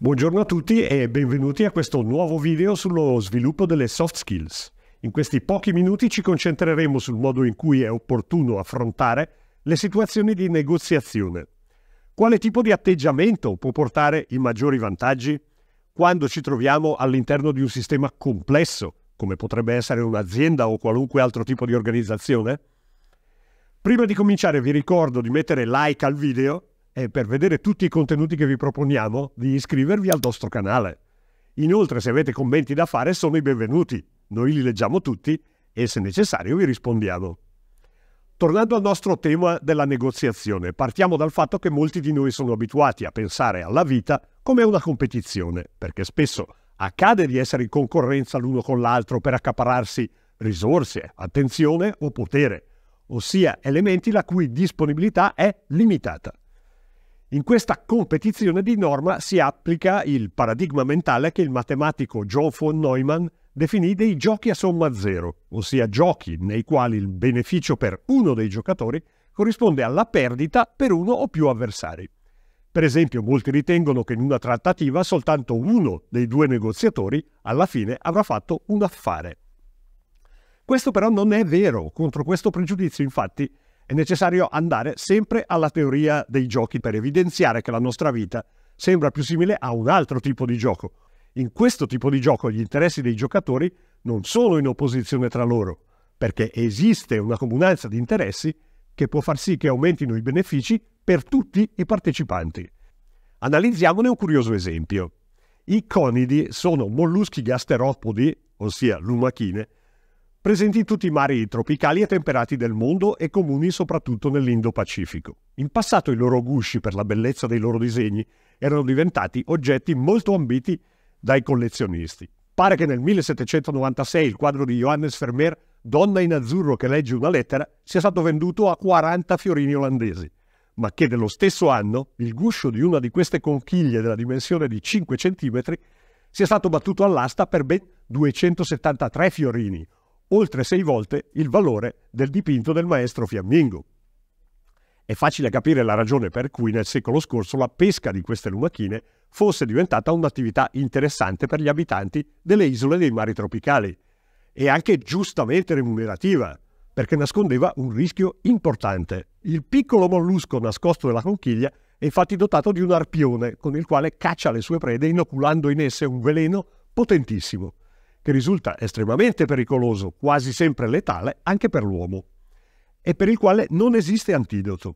Buongiorno a tutti e benvenuti a questo nuovo video sullo sviluppo delle soft skills. In questi pochi minuti ci concentreremo sul modo in cui è opportuno affrontare le situazioni di negoziazione. Quale tipo di atteggiamento può portare i maggiori vantaggi? Quando ci troviamo all'interno di un sistema complesso, come potrebbe essere un'azienda o qualunque altro tipo di organizzazione? Prima di cominciare vi ricordo di mettere like al video e per vedere tutti i contenuti che vi proponiamo di iscrivervi al nostro canale. Inoltre se avete commenti da fare sono i benvenuti, noi li leggiamo tutti e se necessario vi rispondiamo. Tornando al nostro tema della negoziazione, partiamo dal fatto che molti di noi sono abituati a pensare alla vita come una competizione, perché spesso accade di essere in concorrenza l'uno con l'altro per accapararsi risorse, attenzione o potere, ossia elementi la cui disponibilità è limitata. In questa competizione di norma si applica il paradigma mentale che il matematico John von Neumann definì dei giochi a somma zero, ossia giochi nei quali il beneficio per uno dei giocatori corrisponde alla perdita per uno o più avversari. Per esempio, molti ritengono che in una trattativa soltanto uno dei due negoziatori alla fine avrà fatto un affare. Questo però non è vero, contro questo pregiudizio infatti è necessario andare sempre alla teoria dei giochi per evidenziare che la nostra vita sembra più simile a un altro tipo di gioco. In questo tipo di gioco gli interessi dei giocatori non sono in opposizione tra loro, perché esiste una comunanza di interessi che può far sì che aumentino i benefici per tutti i partecipanti. Analizziamone un curioso esempio. I conidi sono molluschi gasteropodi, ossia lumachine, presenti in tutti i mari tropicali e temperati del mondo e comuni soprattutto nell'Indo-Pacifico. In passato i loro gusci, per la bellezza dei loro disegni, erano diventati oggetti molto ambiti dai collezionisti. Pare che nel 1796 il quadro di Johannes Vermeer, Donna in azzurro che legge una lettera, sia stato venduto a 40 fiorini olandesi, ma che nello stesso anno il guscio di una di queste conchiglie della dimensione di 5 cm sia stato battuto all'asta per ben 273 fiorini, oltre sei volte il valore del dipinto del maestro fiammingo. È facile capire la ragione per cui nel secolo scorso la pesca di queste lumachine fosse diventata un'attività interessante per gli abitanti delle isole dei mari tropicali e anche giustamente remunerativa, perché nascondeva un rischio importante. Il piccolo mollusco nascosto nella conchiglia è infatti dotato di un arpione con il quale caccia le sue prede inoculando in esse un veleno potentissimo che risulta estremamente pericoloso, quasi sempre letale, anche per l'uomo, e per il quale non esiste antidoto.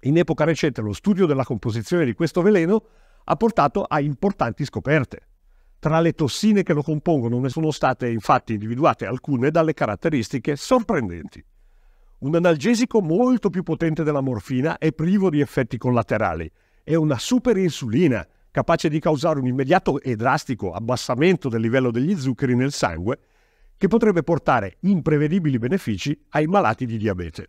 In epoca recente lo studio della composizione di questo veleno ha portato a importanti scoperte. Tra le tossine che lo compongono ne sono state infatti individuate alcune dalle caratteristiche sorprendenti. Un analgesico molto più potente della morfina e privo di effetti collaterali, e una superinsulina capace di causare un immediato e drastico abbassamento del livello degli zuccheri nel sangue, che potrebbe portare imprevedibili benefici ai malati di diabete.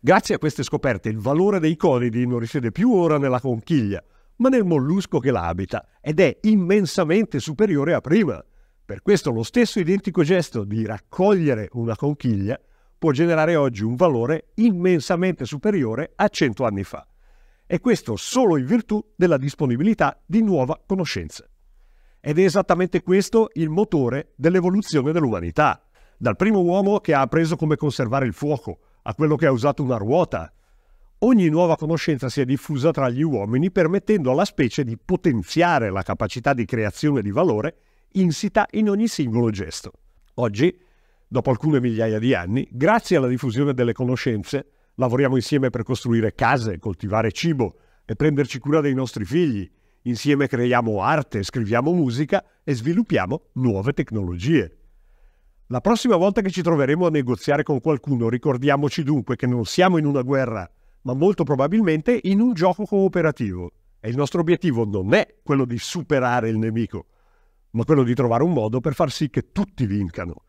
Grazie a queste scoperte il valore dei conidi non risiede più ora nella conchiglia, ma nel mollusco che la abita ed è immensamente superiore a prima. Per questo lo stesso identico gesto di raccogliere una conchiglia può generare oggi un valore immensamente superiore a 100 anni fa e questo solo in virtù della disponibilità di nuova conoscenza. Ed è esattamente questo il motore dell'evoluzione dell'umanità. Dal primo uomo che ha appreso come conservare il fuoco, a quello che ha usato una ruota. Ogni nuova conoscenza si è diffusa tra gli uomini permettendo alla specie di potenziare la capacità di creazione di valore insita in ogni singolo gesto. Oggi, dopo alcune migliaia di anni, grazie alla diffusione delle conoscenze, Lavoriamo insieme per costruire case, coltivare cibo e prenderci cura dei nostri figli. Insieme creiamo arte, scriviamo musica e sviluppiamo nuove tecnologie. La prossima volta che ci troveremo a negoziare con qualcuno ricordiamoci dunque che non siamo in una guerra, ma molto probabilmente in un gioco cooperativo. E il nostro obiettivo non è quello di superare il nemico, ma quello di trovare un modo per far sì che tutti vincano.